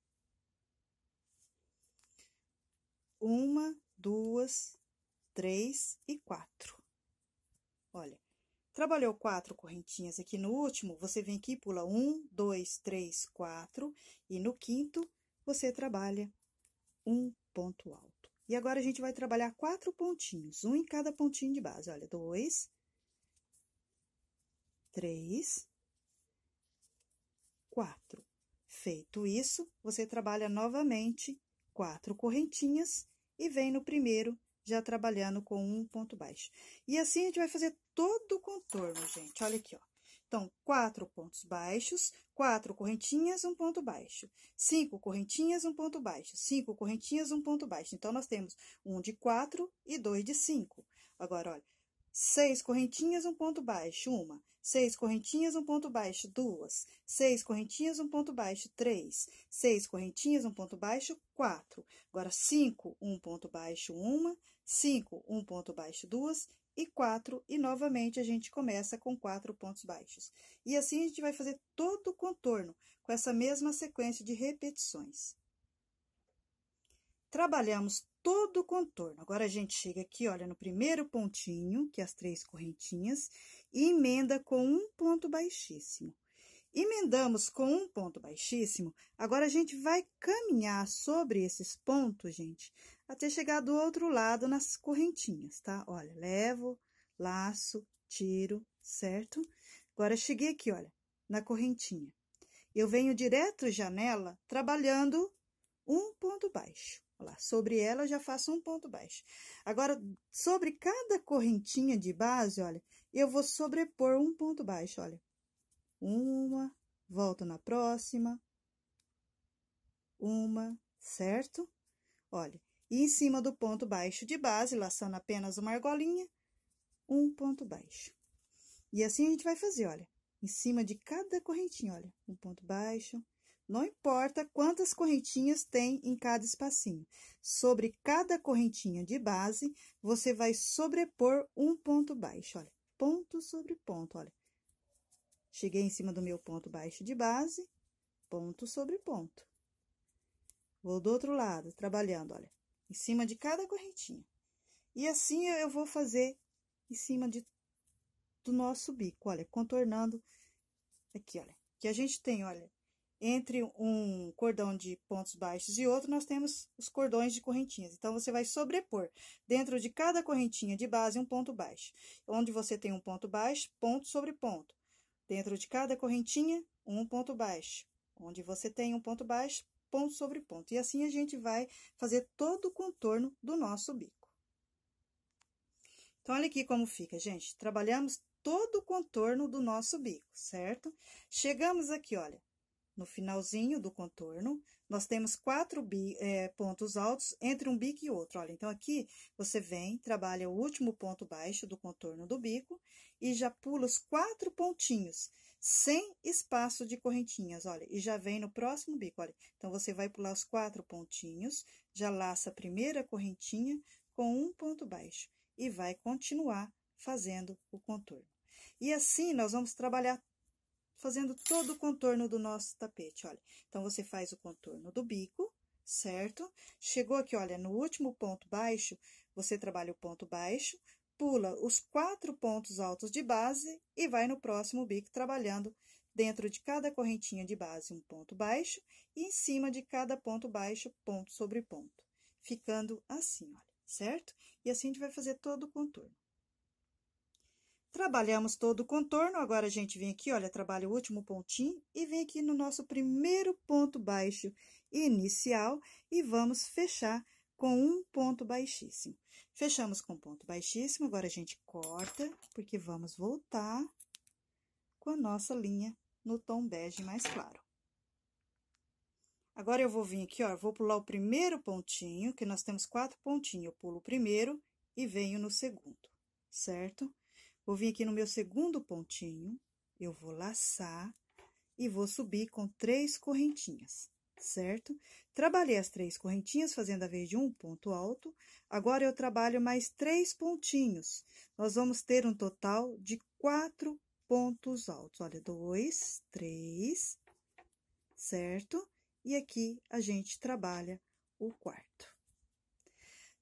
Uma, duas, três e quatro. Olha. Trabalhou quatro correntinhas aqui no último, você vem aqui, pula um, dois, três, quatro, e no quinto, você trabalha um ponto alto. E agora, a gente vai trabalhar quatro pontinhos, um em cada pontinho de base. Olha, dois, três, quatro. Feito isso, você trabalha novamente quatro correntinhas e vem no primeiro já trabalhando com um ponto baixo. E assim, a gente vai fazer todo o contorno, gente. Olha aqui, ó. Então, quatro pontos baixos, quatro correntinhas, um ponto baixo. Cinco correntinhas, um ponto baixo. Cinco correntinhas, um ponto baixo. Então, nós temos um de quatro e dois de cinco. Agora, olha, seis correntinhas, um ponto baixo, uma. Seis correntinhas, um ponto baixo, duas. Seis correntinhas, um ponto baixo, três. Seis correntinhas, um ponto baixo, quatro. Agora, cinco, um ponto baixo, uma. Cinco, um ponto baixo, duas e 4, e novamente a gente começa com quatro pontos baixos. E assim a gente vai fazer todo o contorno com essa mesma sequência de repetições. Trabalhamos todo o contorno. Agora a gente chega aqui, olha, no primeiro pontinho, que é as três correntinhas, e emenda com um ponto baixíssimo. Emendamos com um ponto baixíssimo, agora a gente vai caminhar sobre esses pontos, gente, até chegar do outro lado nas correntinhas, tá? Olha, levo, laço, tiro, certo? Agora, cheguei aqui, olha, na correntinha. Eu venho direto já nela, trabalhando um ponto baixo. lá, sobre ela, eu já faço um ponto baixo. Agora, sobre cada correntinha de base, olha, eu vou sobrepor um ponto baixo, olha uma, volto na próxima, uma, certo? Olha, e em cima do ponto baixo de base, laçando apenas uma argolinha, um ponto baixo. E assim a gente vai fazer, olha, em cima de cada correntinha, olha, um ponto baixo. Não importa quantas correntinhas tem em cada espacinho. Sobre cada correntinha de base, você vai sobrepor um ponto baixo, olha, ponto sobre ponto, olha. Cheguei em cima do meu ponto baixo de base, ponto sobre ponto. Vou do outro lado, trabalhando, olha, em cima de cada correntinha. E assim eu vou fazer em cima de, do nosso bico, olha, contornando aqui, olha. Que a gente tem, olha, entre um cordão de pontos baixos e outro, nós temos os cordões de correntinhas. Então, você vai sobrepor dentro de cada correntinha de base um ponto baixo. Onde você tem um ponto baixo, ponto sobre ponto. Dentro de cada correntinha, um ponto baixo. Onde você tem um ponto baixo, ponto sobre ponto. E assim a gente vai fazer todo o contorno do nosso bico. Então, olha aqui como fica, gente. Trabalhamos todo o contorno do nosso bico, certo? Chegamos aqui, olha, no finalzinho do contorno, nós temos quatro bi, é, pontos altos entre um bico e outro. Olha, então aqui você vem, trabalha o último ponto baixo do contorno do bico e já pula os quatro pontinhos, sem espaço de correntinhas, olha, e já vem no próximo bico, olha. Então, você vai pular os quatro pontinhos, já laça a primeira correntinha com um ponto baixo e vai continuar fazendo o contorno. E assim, nós vamos trabalhar fazendo todo o contorno do nosso tapete, olha. Então, você faz o contorno do bico, certo? Chegou aqui, olha, no último ponto baixo, você trabalha o ponto baixo, pula os quatro pontos altos de base e vai no próximo bico trabalhando dentro de cada correntinha de base um ponto baixo e em cima de cada ponto baixo ponto sobre ponto, ficando assim, olha, certo? E assim a gente vai fazer todo o contorno. Trabalhamos todo o contorno, agora a gente vem aqui, olha, trabalha o último pontinho e vem aqui no nosso primeiro ponto baixo inicial e vamos fechar com um ponto baixíssimo. Fechamos com ponto baixíssimo, agora a gente corta, porque vamos voltar com a nossa linha no tom bege mais claro. Agora, eu vou vir aqui, ó, vou pular o primeiro pontinho, que nós temos quatro pontinhos, eu pulo o primeiro e venho no segundo, certo? Vou vir aqui no meu segundo pontinho, eu vou laçar e vou subir com três correntinhas, certo? Trabalhei as três correntinhas fazendo a vez de um ponto alto. Agora, eu trabalho mais três pontinhos. Nós vamos ter um total de quatro pontos altos. Olha, dois, três, certo? E aqui, a gente trabalha o quarto.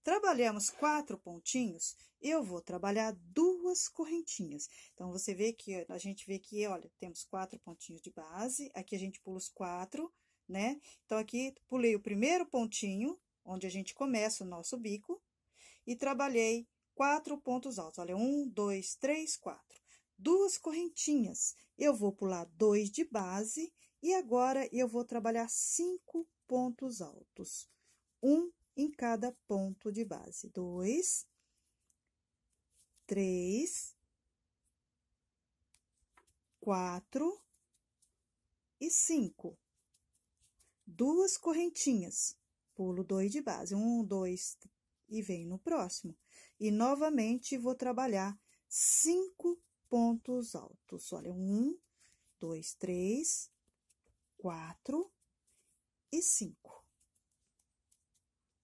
Trabalhamos quatro pontinhos, eu vou trabalhar duas correntinhas. Então, você vê que a gente vê que, olha, temos quatro pontinhos de base, aqui a gente pula os quatro, né? Então, aqui pulei o primeiro pontinho, onde a gente começa o nosso bico, e trabalhei quatro pontos altos. Olha, um, dois, três, quatro. Duas correntinhas. Eu vou pular dois de base e agora eu vou trabalhar cinco pontos altos. Um, em cada ponto de base. Dois, três, quatro e cinco. Duas correntinhas. Pulo dois de base. Um, dois e vem no próximo. E novamente vou trabalhar cinco pontos altos. Olha, um, dois, três, quatro e cinco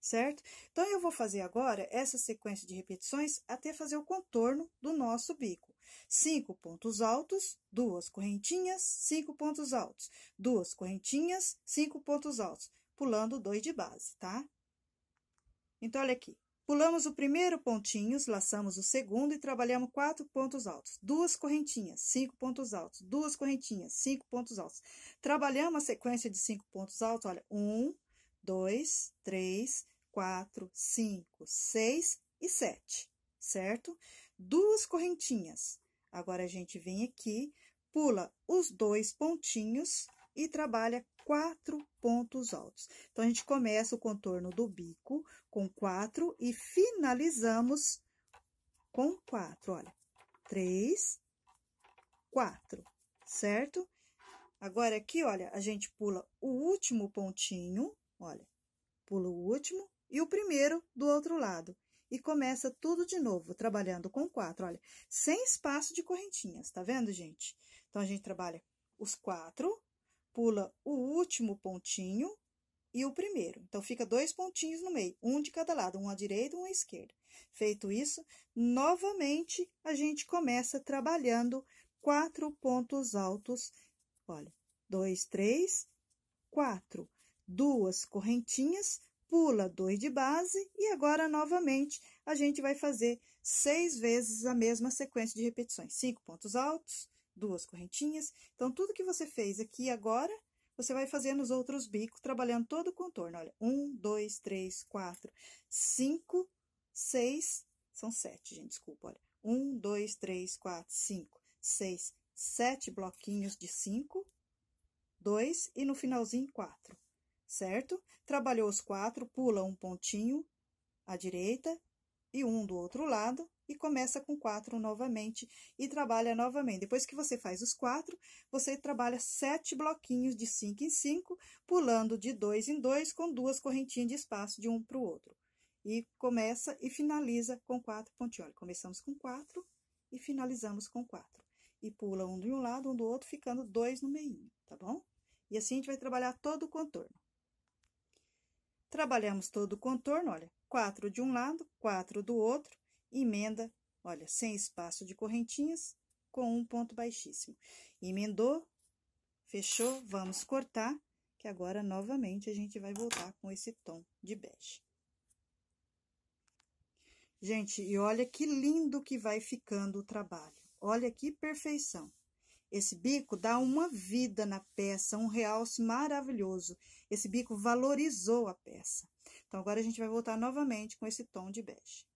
certo? Então, eu vou fazer agora essa sequência de repetições até fazer o contorno do nosso bico. Cinco pontos altos, duas correntinhas, cinco pontos altos, duas correntinhas, cinco pontos altos, pulando dois de base, tá? Então, olha aqui. Pulamos o primeiro pontinho, laçamos o segundo e trabalhamos quatro pontos altos, duas correntinhas, cinco pontos altos, duas correntinhas, cinco pontos altos. Trabalhamos a sequência de cinco pontos altos, olha, um, dois, três, 4, 5, 6 e 7, certo? Duas correntinhas. Agora, a gente vem aqui, pula os dois pontinhos e trabalha quatro pontos altos. Então, a gente começa o contorno do bico com quatro e finalizamos com quatro, olha. Três, quatro, certo? Agora, aqui, olha, a gente pula o último pontinho, olha, pula o último, e o primeiro do outro lado. E começa tudo de novo, trabalhando com quatro, olha, sem espaço de correntinhas, tá vendo, gente? Então, a gente trabalha os quatro, pula o último pontinho e o primeiro. Então, fica dois pontinhos no meio, um de cada lado, um à direita e um à esquerda. Feito isso, novamente, a gente começa trabalhando quatro pontos altos, olha, dois, três, quatro, duas correntinhas, pula dois de base e agora novamente a gente vai fazer seis vezes a mesma sequência de repetições. Cinco pontos altos, duas correntinhas. Então, tudo que você fez aqui agora, você vai fazer nos outros bicos, trabalhando todo o contorno. Olha, um, dois, três, quatro, cinco, seis, são sete, gente, desculpa, olha. Um, dois, três, quatro, cinco, seis, sete bloquinhos de cinco, dois e no finalzinho quatro certo? Trabalhou os quatro, pula um pontinho à direita e um do outro lado e começa com quatro novamente e trabalha novamente. Depois que você faz os quatro, você trabalha sete bloquinhos de cinco em cinco, pulando de dois em dois com duas correntinhas de espaço de um para o outro. E começa e finaliza com quatro pontinhos. Olha, começamos com quatro e finalizamos com quatro. E pula um de um lado, um do outro, ficando dois no meio, tá bom? E assim a gente vai trabalhar todo o contorno. Trabalhamos todo o contorno, olha, quatro de um lado, quatro do outro, emenda, olha, sem espaço de correntinhas, com um ponto baixíssimo. Emendou, fechou, vamos cortar, que agora, novamente, a gente vai voltar com esse tom de bege. Gente, e olha que lindo que vai ficando o trabalho. Olha que perfeição. Esse bico dá uma vida na peça, um realce maravilhoso. Esse bico valorizou a peça. Então, agora a gente vai voltar novamente com esse tom de bege.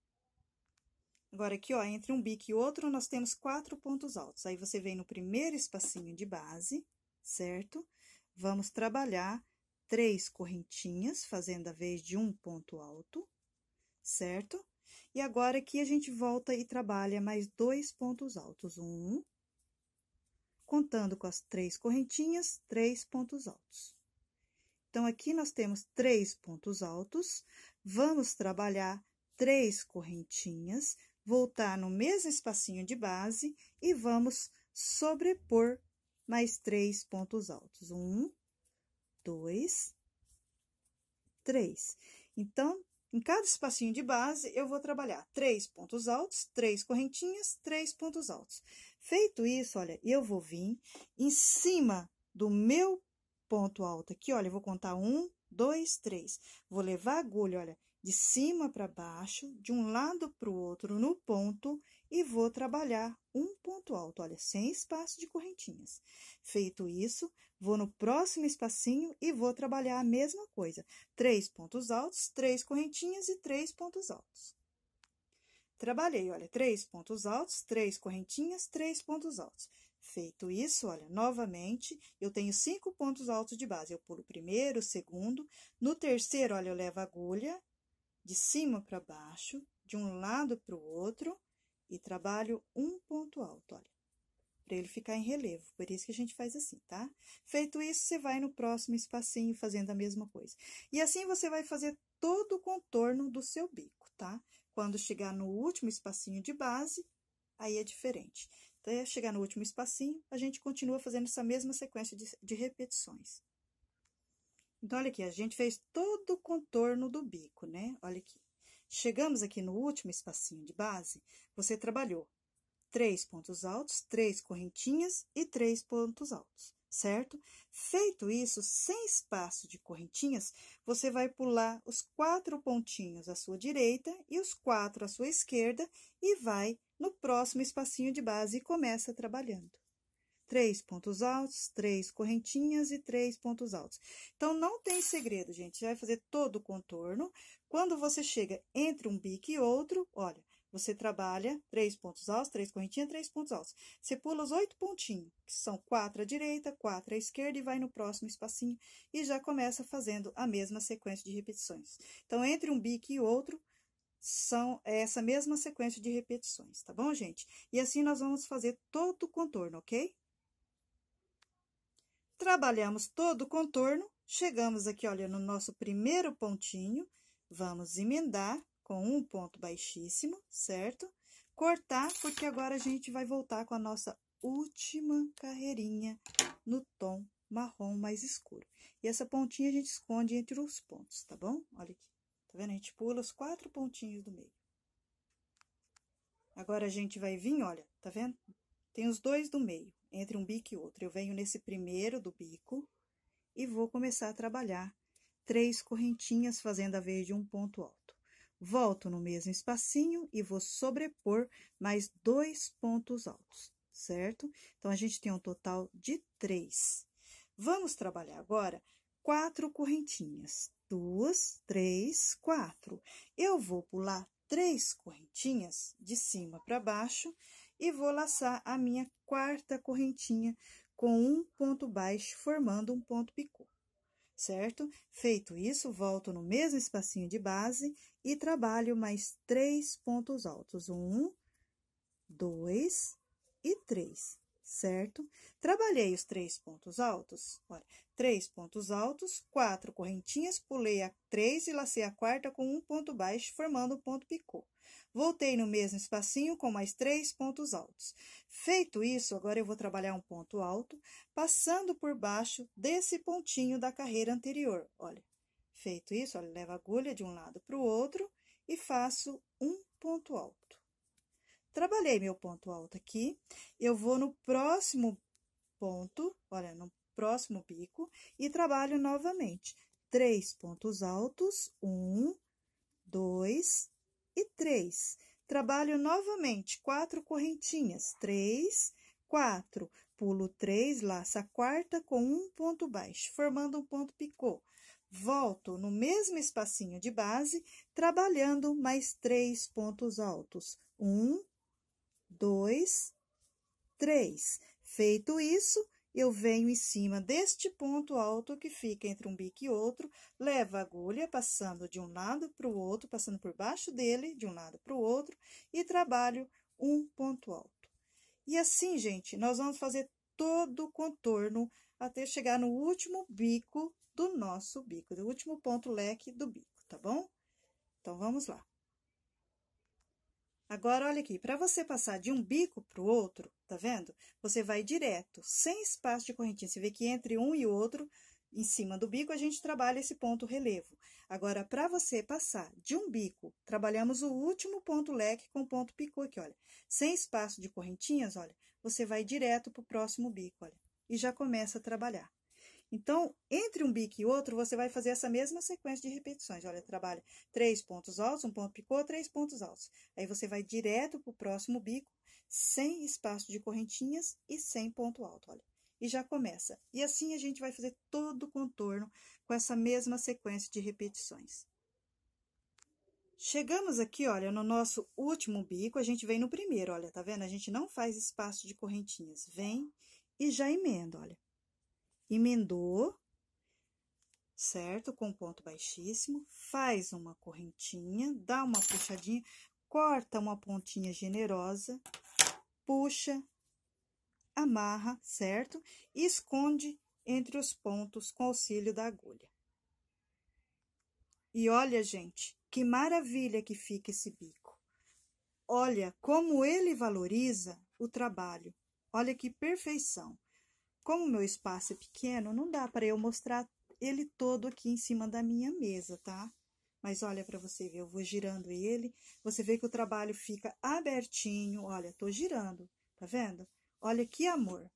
Agora, aqui, ó, entre um bico e outro, nós temos quatro pontos altos. Aí, você vem no primeiro espacinho de base, certo? Vamos trabalhar três correntinhas, fazendo a vez de um ponto alto, certo? E agora, aqui, a gente volta e trabalha mais dois pontos altos. Um, contando com as três correntinhas, três pontos altos. Então, aqui nós temos três pontos altos, vamos trabalhar três correntinhas, voltar no mesmo espacinho de base e vamos sobrepor mais três pontos altos. Um, dois, três. Então, em cada espacinho de base, eu vou trabalhar três pontos altos, três correntinhas, três pontos altos. Feito isso, olha, eu vou vir em cima do meu ponto alto aqui, olha, eu vou contar um, dois, três. Vou levar a agulha, olha, de cima para baixo, de um lado para o outro no ponto e vou trabalhar um ponto alto, olha, sem espaço de correntinhas. Feito isso, vou no próximo espacinho e vou trabalhar a mesma coisa. Três pontos altos, três correntinhas e três pontos altos. Trabalhei, olha, três pontos altos, três correntinhas, três pontos altos. Feito isso, olha, novamente, eu tenho cinco pontos altos de base. Eu pulo o primeiro, o segundo. No terceiro, olha, eu levo a agulha de cima para baixo, de um lado para o outro, e trabalho um ponto alto, olha para ele ficar em relevo. Por isso que a gente faz assim, tá? Feito isso, você vai no próximo espacinho fazendo a mesma coisa. E assim você vai fazer todo o contorno do seu bico, tá? Quando chegar no último espacinho de base, aí é diferente. Até chegar no último espacinho, a gente continua fazendo essa mesma sequência de, de repetições. Então, olha aqui, a gente fez todo o contorno do bico, né? Olha aqui. Chegamos aqui no último espacinho de base, você trabalhou três pontos altos, três correntinhas e três pontos altos, certo? Feito isso, sem espaço de correntinhas, você vai pular os quatro pontinhos à sua direita e os quatro à sua esquerda e vai no próximo espacinho de base e começa trabalhando três pontos altos, três correntinhas e três pontos altos. Então, não tem segredo, gente. Você vai fazer todo o contorno. Quando você chega entre um bico e outro, olha, você trabalha três pontos altos, três correntinhas, três pontos altos. Você pula os oito pontinhos, que são quatro à direita, quatro à esquerda, e vai no próximo espacinho e já começa fazendo a mesma sequência de repetições. Então, entre um bico e outro, são essa mesma sequência de repetições, tá bom, gente? E assim nós vamos fazer todo o contorno, ok? Trabalhamos todo o contorno, chegamos aqui, olha, no nosso primeiro pontinho, vamos emendar com um ponto baixíssimo, certo? Cortar, porque agora a gente vai voltar com a nossa última carreirinha no tom marrom mais escuro. E essa pontinha a gente esconde entre os pontos, tá bom? Olha aqui, tá vendo? A gente pula os quatro pontinhos do meio. Agora, a gente vai vir, olha, tá vendo? Tem os dois do meio, entre um bico e outro. Eu venho nesse primeiro do bico e vou começar a trabalhar três correntinhas fazendo a vez de um ponto alto. Volto no mesmo espacinho e vou sobrepor mais dois pontos altos, certo? Então, a gente tem um total de três. Vamos trabalhar agora quatro correntinhas. Duas, três, quatro. Eu vou pular três correntinhas de cima para baixo e vou laçar a minha quarta correntinha com um ponto baixo, formando um ponto picô certo? Feito isso, volto no mesmo espacinho de base e trabalho mais três pontos altos. Um, dois e três certo? Trabalhei os três pontos altos. Olha, três pontos altos, quatro correntinhas, pulei a três e lacei a quarta com um ponto baixo, formando o um ponto picô. Voltei no mesmo espacinho com mais três pontos altos. Feito isso, agora eu vou trabalhar um ponto alto, passando por baixo desse pontinho da carreira anterior. Olha, feito isso, olha, levo a agulha de um lado para o outro e faço um ponto alto. Trabalhei meu ponto alto aqui, eu vou no próximo ponto, olha, no próximo bico, e trabalho novamente. Três pontos altos, um, dois e três. Trabalho novamente quatro correntinhas, três, quatro. Pulo três, laço a quarta com um ponto baixo, formando um ponto picô. Volto no mesmo espacinho de base, trabalhando mais três pontos altos. Um, dois, três. Feito isso, eu venho em cima deste ponto alto que fica entre um bico e outro, levo a agulha passando de um lado para o outro, passando por baixo dele, de um lado para o outro, e trabalho um ponto alto. E assim, gente, nós vamos fazer todo o contorno até chegar no último bico do nosso bico, do último ponto leque do bico, tá bom? Então, vamos lá. Agora, olha aqui, para você passar de um bico para o outro, tá vendo? Você vai direto, sem espaço de correntinha. Você vê que entre um e outro, em cima do bico, a gente trabalha esse ponto relevo. Agora, para você passar de um bico, trabalhamos o último ponto leque com ponto picô aqui, olha. Sem espaço de correntinhas, olha, você vai direto para o próximo bico, olha. E já começa a trabalhar. Então, entre um bico e outro, você vai fazer essa mesma sequência de repetições. Olha, trabalha três pontos altos, um ponto picô, três pontos altos. Aí você vai direto para o próximo bico, sem espaço de correntinhas e sem ponto alto, olha. E já começa. E assim a gente vai fazer todo o contorno com essa mesma sequência de repetições. Chegamos aqui, olha, no nosso último bico, a gente vem no primeiro, olha, tá vendo? A gente não faz espaço de correntinhas, vem e já emenda, olha emendou, certo? Com ponto baixíssimo, faz uma correntinha, dá uma puxadinha, corta uma pontinha generosa, puxa, amarra, certo? E esconde entre os pontos com auxílio da agulha. E olha, gente, que maravilha que fica esse bico. Olha como ele valoriza o trabalho. Olha que perfeição. Como o meu espaço é pequeno, não dá para eu mostrar ele todo aqui em cima da minha mesa, tá? Mas olha para você ver, eu vou girando ele, você vê que o trabalho fica abertinho, olha, tô girando, tá vendo? Olha que amor.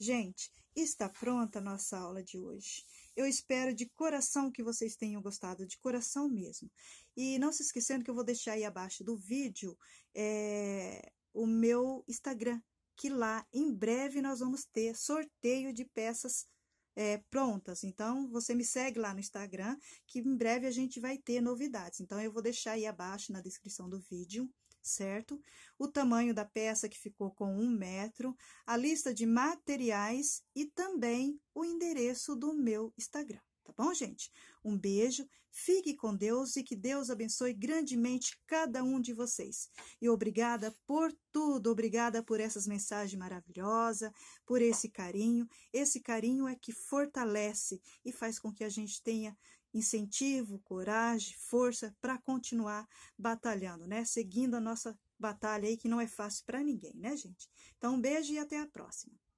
Gente, está pronta a nossa aula de hoje. Eu espero de coração que vocês tenham gostado, de coração mesmo. E não se esquecendo que eu vou deixar aí abaixo do vídeo é, o meu Instagram, que lá em breve nós vamos ter sorteio de peças é, prontas. Então, você me segue lá no Instagram, que em breve a gente vai ter novidades. Então, eu vou deixar aí abaixo na descrição do vídeo, certo? O tamanho da peça que ficou com um metro, a lista de materiais e também o endereço do meu Instagram. Tá bom, gente? Um beijo, fique com Deus e que Deus abençoe grandemente cada um de vocês. E obrigada por tudo, obrigada por essas mensagens maravilhosas, por esse carinho. Esse carinho é que fortalece e faz com que a gente tenha incentivo, coragem, força para continuar batalhando, né? Seguindo a nossa batalha aí que não é fácil para ninguém, né, gente? Então, um beijo e até a próxima.